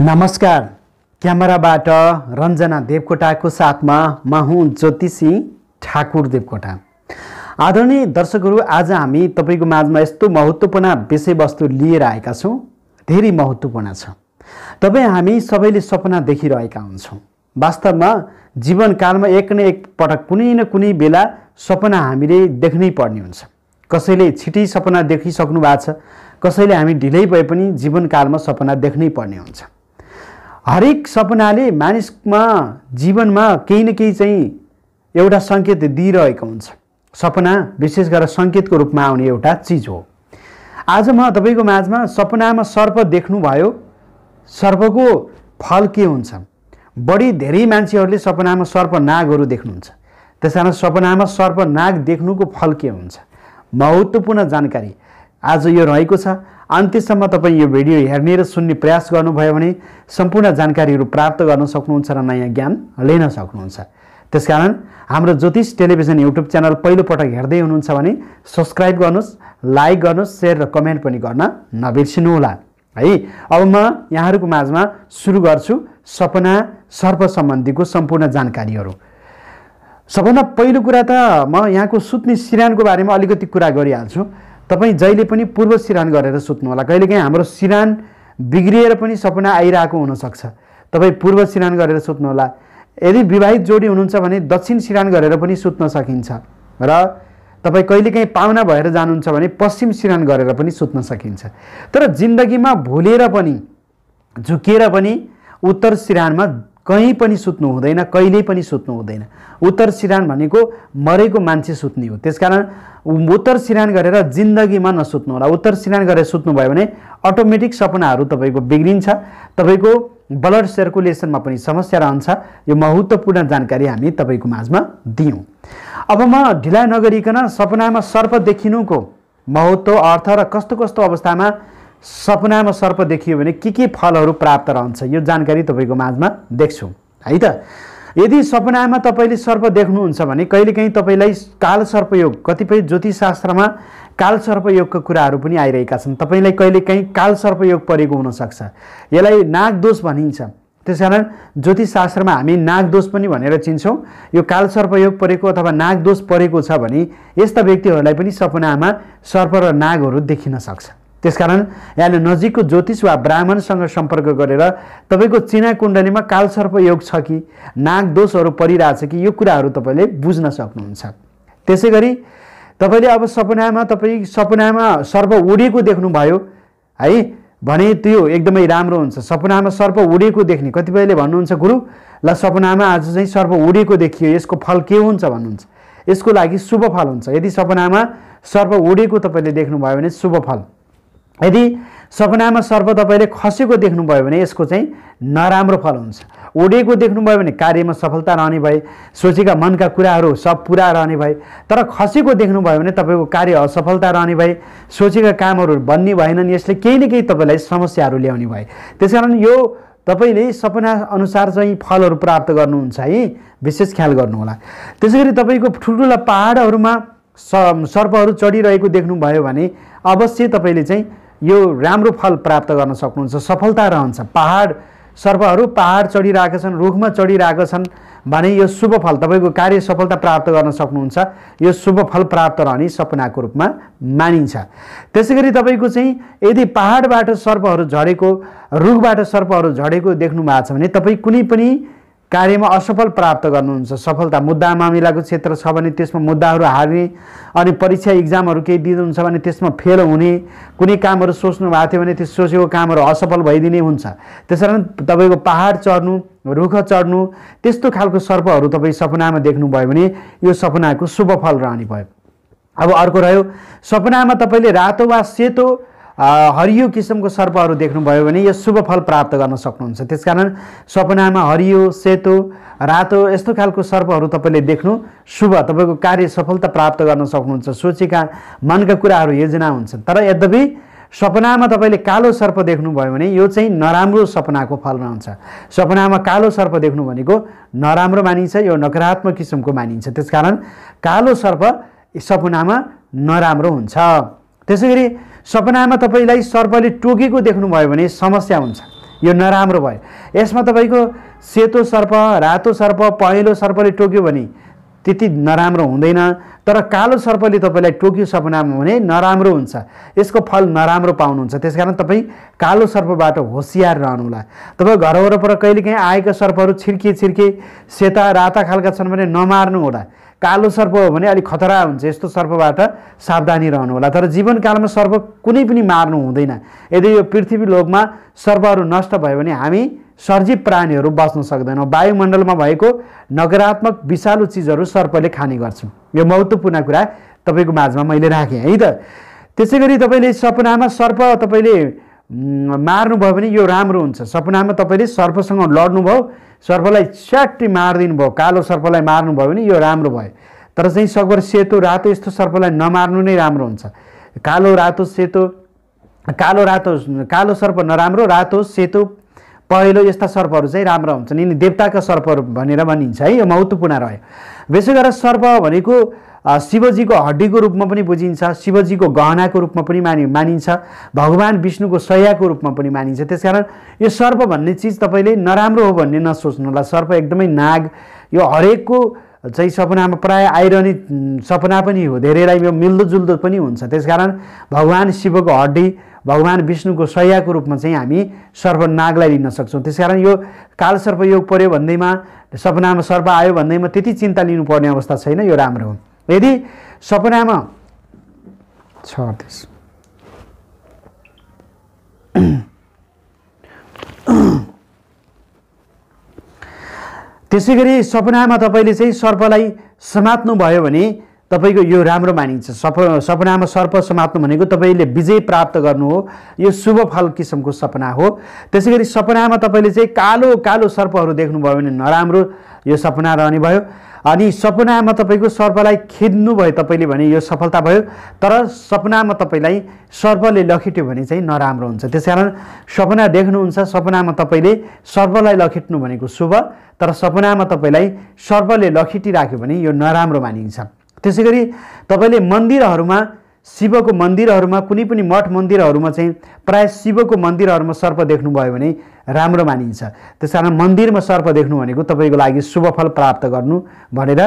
नमस्कार क्यामेराबाट रञ्जना देवकोटाको साथमा म हुँ ज्योतिषी ठाकुर देवकोटा आदरणीय दर्शकहरू आज हामी तपाईँको माझमा यस्तो महत्त्वपूर्ण विषयवस्तु लिएर आएका छौँ धेरै महत्त्वपूर्ण छ तपाईँ हामी सबैले सपना देखिरहेका हुन्छौँ वास्तवमा जीवनकालमा एक न एक पटक कुनै न कुनै बेला सपना हामीले देख्नै पर्ने हुन्छ कसैले छिटै सपना देखिसक्नु भएको छ कसैले हामी ढिलै भए पनि जीवनकालमा सपना देख्नै पर्ने हुन्छ हरेक सपनाले मानिसमा जीवनमा केही न केही चाहिँ एउटा सङ्केत दिइरहेको हुन्छ सपना विशेष गरेर सङ्केतको रूपमा आउने एउटा चिज हो आज म तपाईँको माझमा सपनामा सर्प देख्नुभयो सर्पको फल के हुन्छ बढी धेरै मान्छेहरूले सपनामा सर्प नागहरू देख्नुहुन्छ त्यस कारण सपनामा सर्प नाग देख्नुको फल के हुन्छ महत्त्वपूर्ण जानकारी आज यो रहेको छ अन्त्यसम्म तपाईँ यो भिडियो हेर्ने र सुन्ने प्रयास गर्नुभयो भने सम्पूर्ण जानकारीहरू प्राप्त गर्न सक्नुहुन्छ र नयाँ ज्ञान लिन सक्नुहुन्छ त्यसकारण हाम्रो ज्योतिष टेलिभिजन युट्युब च्यानल पहिलोपटक हेर्दै हुनुहुन्छ भने सब्सक्राइब गर्नुहोस् लाइक गर्नुहोस् सेयर र कमेन्ट पनि गर्न नबिर्सिनुहोला है अब म यहाँहरूको माझमा सुरु गर्छु सपना सर्प सम्बन्धीको सम्पूर्ण जानकारीहरू सबभन्दा पहिलो कुरा त म यहाँको सुत्ने सिरानको बारेमा अलिकति कुरा गरिहाल्छु तपाईँ जहिले पनि पूर्व सिरान गरेर सुत्नुहोला कहिलेकाहीँ हाम्रो सिरान बिग्रिएर पनि सपना आइरहेको हुनसक्छ तपाईँ पूर्व सिरान गरेर सुत्नुहोला यदि विवाहित जोडी हुनुहुन्छ भने दक्षिण सिरान गरेर पनि सुत्न सकिन्छ र तपाईँ कहिलेकाहीँ पाहुना भएर जानुहुन्छ भने पश्चिम सिरान गरेर पनि सुत्न सकिन्छ तर जिन्दगीमा भुलेर पनि झुकेर पनि उत्तर सिरानमा कहीँ पनि सुत्नु हुँदैन कहिल्यै पनि सुत्नु हुँदैन उत्तर सिरान भनेको मरेको मान्छे सुत्ने हो त्यसकारण उत्तर सिरान गरेर जिन्दगीमा नसुत्नु होला उत्तर सिरान गरेर सुत्नु सुत्नुभयो भने अटोमेटिक सपनाहरू तपाईँको बिग्रिन्छ तपाईँको ब्लड सर्कुलेसनमा पनि समस्या रहन्छ यो महत्त्वपूर्ण जानकारी हामी तपाईँको माझमा दियौँ अब म ढिला नगरिकन सपनामा सर्प देखिनुको महत्त्व अर्थ र कस्तो कस्तो अवस्थामा सपनामा सर्प देखियो भने के के फलहरू प्राप्त रहन्छ यो जानकारी तपाईँको माझमा देख्छु है त यदि सपनामा तपाईँले सर्प देख्नुहुन्छ भने कहिलेकाहीँ तपाईँलाई कालसर्पयोग कतिपय ज्योतिष शास्त्रमा ज्योतिषशास्त्रमा कालसर्पयोगका कुराहरू पनि आइरहेका छन् तपाईँलाई कहिलेकाहीँ कालसर्पयोग परेको हुनसक्छ यसलाई नागदोष भनिन्छ त्यस कारण शास्त्रमा हामी नागदोष पनि भनेर चिन्छौँ यो कालसर्पयोग परेको अथवा नागदोष परेको छ भने यस्ता व्यक्तिहरूलाई पनि सपनामा सर्प र नागहरू देखिन सक्छ त्यसकारण यहाँले नजिकको ज्योतिष वा ब्राह्मणसँग सम्पर्क गरेर तपाईँको चिना कुण्डलीमा कालसर्प योग छ कि नाग दोषहरू परिरहेछ कि यो कुराहरू तपाईँले बुझ्न सक्नुहुन्छ त्यसै गरी तपाईँले अब सपनामा तपाईँ सपनामा सर्प उडेको देख्नुभयो है भने त्यो एकदमै राम्रो हुन्छ सपनामा सर्प उडेको देख्ने कतिपयले भन्नुहुन्छ गुरु ल सपनामा आज चाहिँ सर्प उडेको देखियो यसको फल के हुन्छ भन्नुहुन्छ यसको लागि शुभ फल हुन्छ यदि सपनामा सर्प उडेको तपाईँले देख्नुभयो भने शुभ फल यदि सपनामा सर्प तपाईँले खसेको देख्नुभयो भने यसको चाहिँ नराम्रो फल हुन्छ ओडेको देख्नुभयो भने कार्यमा सफलता रहने भए सोचेका मनका कुराहरू सब पुरा रहने भए तर खसेको देख्नुभयो भने तपाईँको कार्य असफलता रहने भए सोचेका कामहरू बन्ने भएनन् यसले केही न केही तपाईँलाई समस्याहरू ल्याउने भए त्यसकारण यो तपाईँले सपना अनुसार चाहिँ फलहरू प्राप्त गर्नुहुन्छ है विशेष ख्याल गर्नुहोला त्यसै गरी तपाईँको ठुल्ठुला पाहाडहरूमा सर्पहरू चढिरहेको देख्नुभयो भने अवश्य तपाईँले चाहिँ यो राम्रो फल प्राप्त गर्न सक्नुहुन्छ सफलता रहन्छ पहाड सर्पहरू पहाड चढिरहेका छन् रुखमा चढिरहेका छन् भने यो शुभ फल तपाईँको कार्य सफलता प्राप्त गर्न सक्नुहुन्छ यो शुभ फल प्राप्त रहने सपनाको रूपमा मानिन्छ त्यसै गरी तपाईँको चाहिँ यदि पहाडबाट सर्पहरू झरेको रुखबाट सर्पहरू झरेको देख्नु भएको छ भने तपाईँ कुनै पनि कार्यमा असफल प्राप्त गर्नुहुन्छ सफलता मुद्दा मामिलाको क्षेत्र छ भने त्यसमा मुद्दाहरू हार्ने अनि परीक्षा इक्जामहरू केही दिनुहुन्छ भने त्यसमा फेल हुने कुनै कामहरू सोच्नु भएको थियो भने त्यो सोचेको कामहरू असफल भइदिने हुन्छ त्यसकारण कारण तपाईँको पाहाड चढ्नु रुख चढ्नु त्यस्तो खालको सर्पहरू तपाईँ सपनामा देख्नुभयो भने यो सपनाको शुभफल फल रहने भयो अब अर्को रह्यो सपनामा तपाईँले रातो वा सेतो हरियो किसिमको सर्पहरू देख्नुभयो भने यो शुभ फल प्राप्त गर्न सक्नुहुन्छ त्यस कारण सपनामा हरियो सेतो रातो यस्तो खालको सर्पहरू तपाईँले देख्नु शुभ तपाईँको कार्य सफलता प्राप्त गर्न सक्नुहुन्छ सोचेका मनका कुराहरू योजना हुन्छन् तर यद्यपि सपनामा तपाईँले कालो सर्प देख्नुभयो भने यो चाहिँ नराम्रो सपनाको फल रहन्छ सपनामा कालो सर्प देख्नु भनेको नराम्रो मानिन्छ यो नकारात्मक किसिमको मानिन्छ त्यसकारण कालो सर्प सपनामा नराम्रो हुन्छ त्यसै गरी सपनामा तपाईँलाई सर्पले टोकेको देख्नुभयो भने समस्या हुन्छ यो नराम्रो भयो यसमा तपाईँको सेतो सर्प रातो सर्प पहेँलो सर्पले टोक्यो भने त्यति नराम्रो हुँदैन तर कालो सर्पले तपाईँलाई टोकियो सपनामा भने नराम्रो हुन्छ यसको फल नराम्रो पाउनुहुन्छ त्यस कारण तपाईँ कालो सर्पबाट होसियार रहनुहोला तपाईँ घर वरपर कहिलेकाहीँ आएका सर्पहरू छिर्के छिर्के सेता राता खालका छन् भने होला कालो सर्प हो भने अलिक खतरा हुन्छ यस्तो सर्पबाट सावधानी रहनुहोला तर जीवनकालमा सर्प कुनै पनि मार्नु हुँदैन यदि यो पृथ्वी लोकमा सर्पहरू नष्ट भयो भने हामी सर्जीव प्राणीहरू बस्न सक्दैनौँ वायुमण्डलमा भएको नकारात्मक विषालु चिजहरू सर्पले खाने गर्छ यो महत्त्वपूर्ण कुरा तपाईँको माझमा मैले राखेँ है त त्यसै गरी तपाईँले सपनामा सर्प तपाईँले मार्नुभयो भने यो राम्रो हुन्छ सपनामा तपाईँले सर्पसँग लड्नुभयो सर्पलाई स्याट्टी मारिदिनु भयो कालो सर्पलाई मार्नुभयो भने यो राम्रो भयो तर चाहिँ सगभर सेतो रातो यस्तो सर्पलाई नमार्नु नै राम्रो हुन्छ कालो रातो सेतो कालो रातो कालो सर्प नराम्रो रातो सेतो पहेँलो यस्ता सर्पहरू चाहिँ राम्रो हुन्छन् यिनी देवताका सर्पहरू भनेर भनिन्छ है यो महत्त्वपूर्ण रह्यो विशेष गरेर सर्प भनेको शिवजीको हड्डीको रूपमा पनि बुझिन्छ शिवजीको गहनाको रूपमा पनि मानि मानिन्छ भगवान् विष्णुको सयाको रूपमा पनि मानिन्छ त्यसकारण यो सर्प भन्ने चिज तपाईँले नराम्रो हो भन्ने नसोच्नु होला सर्प एकदमै नाग यो हरेकको चाहिँ सपनामा प्राय आइरहने सपना पनि हो धेरैलाई यो मिल्दोजुल्दो पनि हुन्छ त्यसकारण भगवान् शिवको हड्डी भगवान् विष्णुको सयाको रूपमा चाहिँ हामी सर्प नागलाई लिन सक्छौँ त्यसकारण यो काल सर्पयोग पऱ्यो भन्दैमा सपनामा सर्प आयो भन्दैमा त्यति चिन्ता लिनुपर्ने अवस्था छैन यो राम्रो हो यदि सपनामा छ त्यस त्यसै गरी सपनामा तपाईँले चाहिँ सर्पलाई समात्नुभयो भने तपाईँको यो राम्रो मानिन्छ सप सपनामा सर्प समात्नु भनेको तपाईँले विजय प्राप्त गर्नु हो यो शुभ फल किसिमको सपना हो त्यसै गरी सपनामा तपाईँले चाहिँ कालो कालो सर्पहरू देख्नुभयो भने नराम्रो यो सपना रहने भयो अनि सपनामा तपाईँको सर्पलाई खेद्नु भयो तपाईँले भने यो सफलता भयो तर सपनामा तपाईँलाई सर्पले लखेट्यो भने चाहिँ नराम्रो हुन्छ त्यस कारण सपना देख्नुहुन्छ सपनामा तपाईँले सर्पलाई लखेट्नु भनेको शुभ तर सपनामा तपाईँलाई सर्पले लखेटिराख्यो भने यो नराम्रो मानिन्छ त्यसै गरी तपाईँले मन्दिरहरूमा शिवको मन्दिरहरूमा कुनै पनि मठ मन्दिरहरूमा चाहिँ प्रायः शिवको मन्दिरहरूमा सर्प देख्नुभयो भने राम्रो मानिन्छ त्यस कारण मन्दिरमा सर्प देख्नु भनेको तपाईँको लागि शुभफल प्राप्त गर्नु भनेर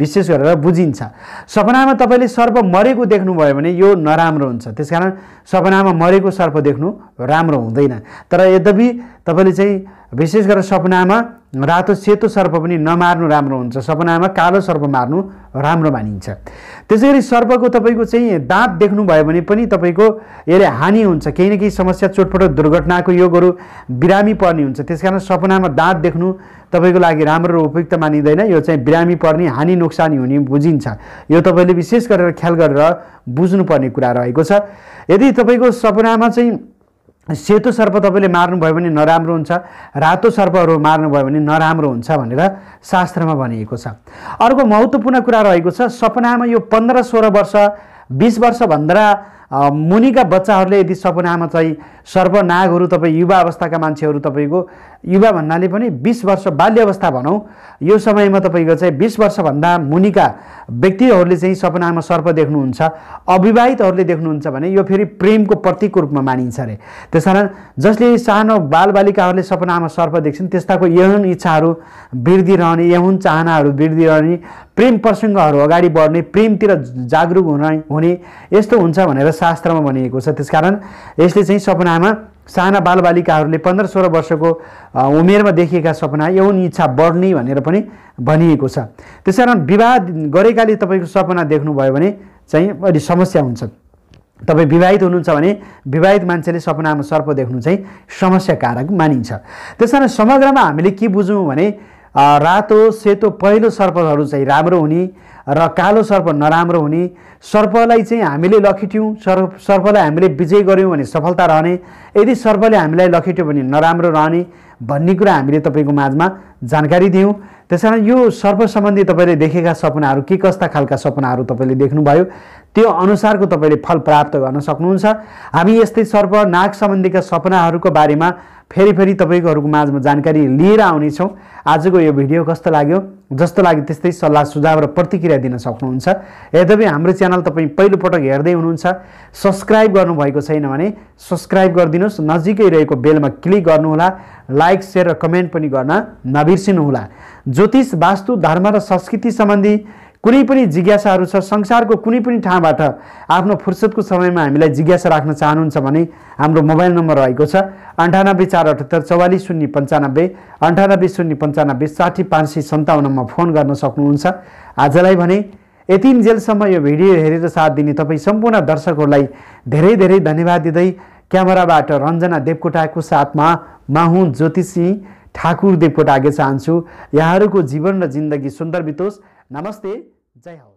विशेष गरेर बुझिन्छ सपनामा तपाईँले सर्प मरेको देख्नुभयो भने यो नराम्रो हुन्छ त्यस कारण सपनामा मरेको सर्प देख्नु राम्रो हुँदैन तर यद्यपि तपाईँले चाहिँ विशेष गरेर सपनामा रातो सेतो सर्प पनि नमार्नु राम्रो हुन्छ सपनामा कालो सर्प मार्नु राम्रो मानिन्छ त्यसै गरी सर्पको तपाईँको चाहिँ दाँत देख्नुभयो भने पनि तपाईँको यसले हानि हुन्छ केही न केही समस्या चोटपटक दुर्घटनाको योगहरू बिरामी पर्ने हुन्छ त्यसकारण सपनामा दाँत देख्नु तपाईँको लागि राम्रो र उपयुक्त मानिँदैन यो चाहिँ बिरामी पर्ने हानि नोक्सानी हुने बुझिन्छ यो तपाईँले विशेष गरेर ख्याल गरेर बुझ्नुपर्ने कुरा रहेको छ यदि तपाईँको सपनामा चाहिँ सेतो सर्प तपाईँले मार्नुभयो भने नराम्रो हुन्छ रातो सर्पहरू मार्नुभयो भने नराम्रो हुन्छ भनेर शास्त्रमा भनिएको छ अर्को महत्त्वपूर्ण कुरा रहेको छ सपनामा यो पन्ध्र सोह्र वर्ष बिस वर्षभन्दा मुनिका बच्चाहरूले यदि सपनामा चाहिँ सर्वनागहरू तपाईँ युवा अवस्थाका मान्छेहरू तपाईँको युवा भन्नाले पनि बिस वर्ष बाल्य अवस्था भनौँ यो समयमा तपाईँको चाहिँ बिस वर्षभन्दा मुनिका व्यक्तिहरूले चाहिँ सपनामा सर्प देख्नुहुन्छ अविवाहितहरूले देख्नुहुन्छ भने यो फेरि प्रेमको प्रतीकको रूपमा मानिन्छ अरे त्यस कारण जसले सानो बालबालिकाहरूले सपनामा सर्प देख्छन् त्यस्ताको यहुन इच्छाहरू वृद्धि रहने यहुन चाहनाहरू वृद्धि रहने प्रेम प्रसङ्गहरू अगाडि बढ्ने प्रेमतिर जागरुक हुन हुने यस्तो हुन्छ भनेर शास्त्रमा भनिएको छ त्यसकारण यसले चाहिँ सपना सपनामा साना बालबालिकाहरूले पन्ध्र सोह्र वर्षको उमेरमा देखिएका सपना यौन इच्छा बढ्ने भनेर पनि भनिएको छ त्यसकारण विवाह गरेकाले तपाईँको सपना देख्नुभयो भने चाहिँ अलि समस्या हुन्छ तपाईँ विवाहित हुनुहुन्छ भने विवाहित मान्छेले सपनामा सर्प देख्नु चाहिँ समस्याकारक मानिन्छ त्यस कारण समग्रमा हामीले के बुझौँ भने रातो सेतो पहिलो सर्पहरू चाहिँ राम्रो हुने र कालो सर्प नराम्रो हुने सर्पलाई चाहिँ हामीले लखेट्यौँ सर्प सर्पलाई हामीले विजय गऱ्यौँ भने सफलता रहने यदि सर्पले हामीलाई लखेट्यो भने नराम्रो रहने भन्ने कुरा हामीले तपाईँको माझमा जानकारी दियौँ त्यस कारण यो सर्प सम्बन्धी तपाईँले देखेका सपनाहरू के कस्ता खालका सपनाहरू तपाईँले देख्नुभयो त्यो अनुसारको तपाईँले फल प्राप्त गर्न सक्नुहुन्छ हामी यस्तै सर्प नाग सम्बन्धीका सपनाहरूको बारेमा फेरि फेरि तपाईँकोहरूको माझमा जानकारी लिएर आउनेछौँ आजको यो भिडियो कस्तो लाग्यो जस्तो लाग्यो त्यस्तै सल्लाह सुझाव र प्रतिक्रिया दिन सक्नुहुन्छ यद्यपि हाम्रो च्यानल तपाईँ पहिलोपटक हेर्दै हुनुहुन्छ सब्सक्राइब गर्नुभएको छैन भने सब्सक्राइब गरिदिनुहोस् नजिकै रहेको बेलमा क्लिक गर्नुहोला लाइक सेयर र कमेन्ट पनि गर्न नबिर्सिनुहोला ज्योतिष वास्तु धर्म र संस्कृति सम्बन्धी कुनै पनि जिज्ञासाहरू छ संसारको कुनै पनि ठाउँबाट आफ्नो फुर्सदको समयमा हामीलाई जिज्ञासा राख्न चाहनुहुन्छ भने हाम्रो मोबाइल नम्बर रहेको छ अन्ठानब्बे चार अठहत्तर चौवालिस शून्य पन्चानब्बे अन्ठानब्बे शून्य पन्चानब्बे साठी पाँच सय सन्ताउन्नमा फोन गर्न सक्नुहुन्छ आजलाई भने यति जेलसम्म यो भिडियो हेरेर साथ दिने तपाईँ सम्पूर्ण दर्शकहरूलाई धेरै धेरै धन्यवाद दिँदै क्यामेराबाट रञ्जना देवकोटाको साथमा माहु ज्योतिषी ठाकुर देवकोटा चाहन्छु यहाँहरूको जीवन र जिन्दगी सुन्दर बितोस् नमस्ते जय हो